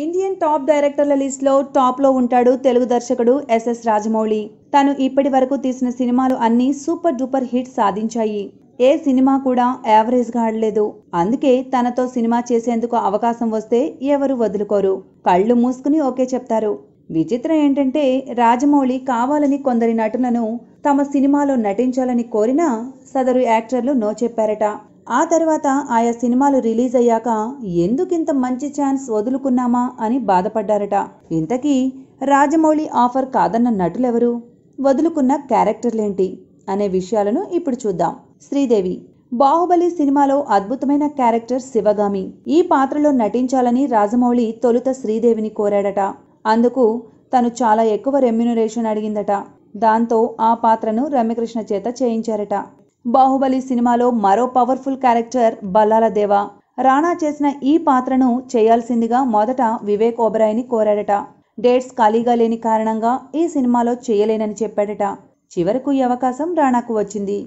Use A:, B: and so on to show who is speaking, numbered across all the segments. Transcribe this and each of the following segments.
A: Indian top డైరెక్టర్ల లిస్ట్లో టాప్లో ఉంటాడు తెలుగు దర్శకుడు ఎస్ఎస్ రాజమౌళి తను ఇప్పటి వరకు తీసిన సినిమాలు అన్నీ సూపర్ డూపర్ హిట్ సాధించాయి ఏ సినిమా కూడా యావరేజ్గా ఆడలేదు అందుకే తనతో సినిమా చేసేందుకు అవకాశం వస్తే ఎవరు వదులుకోరు కళ్ళు మూసుకుని ఓకే చెప్తారు విచిత్రం ఏంటంటే రాజమౌళి కావాలని కొందరి నటులను తమ సినిమాలో నటించాలని కోరినా సదరు యాక్టర్లు నో చెప్పారట ఆ తర్వాత ఆయా సినిమాలు రిలీజ్ అయ్యాక ఎందుకింత మంచి ఛాన్స్ వదులుకున్నామా అని బాధపడ్డారట ఇంతకీ రాజమౌళి ఆఫర్ కాదన్న నటులెవరు వదులుకున్న క్యారెక్టర్లేంటి అనే విషయాలను ఇప్పుడు చూద్దాం శ్రీదేవి బాహుబలి సినిమాలో అద్భుతమైన క్యారెక్టర్ శివగామి ఈ పాత్రలో నటించాలని రాజమౌళి తొలుత శ్రీదేవిని కోరాడట అందుకు తను చాలా ఎక్కువ రెమ్యునరేషన్ అడిగిందట దాంతో ఆ పాత్రను రమ్యకృష్ణ చేత చేయించారట బాహుబలి సినిమాలో మరో పవర్ఫుల్ క్యారెక్టర్ బల్లాల దేవ రాణా చేసిన ఈ పాత్రను చేయాల్సిందిగా మొదట వివేక్ ఓబరాయ్ని కోరాడట డేట్స్ ఖాళీగా లేని కారణంగా ఈ సినిమాలో చేయలేనని చెప్పాడట చివరకు ఈ అవకాశం రాణాకు వచ్చింది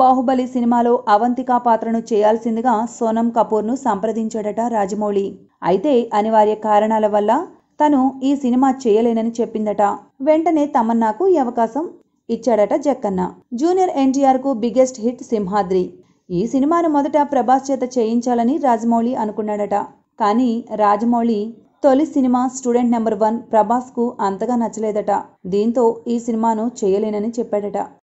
A: బాహుబలి సినిమాలో అవంతికా పాత్రను చేయాల్సిందిగా సోనం కపూర్ను సంప్రదించాడట రాజమౌళి అయితే అనివార్య కారణాల వల్ల తను ఈ సినిమా చేయలేనని చెప్పిందట వెంటనే తమన్నాకు ఈ అవకాశం ఇచ్చాడట జక్కన్న జూనియర్ కు బిగ్గెస్ట్ హిట్ సింహాద్రి ఈ సినిమాను మొదట ప్రభాస్ చేత చేయించాలని రాజమౌళి అనుకున్నాడట కానీ రాజమౌళి తొలి సినిమా స్టూడెంట్ నెంబర్ వన్ ప్రభాస్కు అంతగా నచ్చలేదట దీంతో ఈ సినిమాను చేయలేనని చెప్పాడట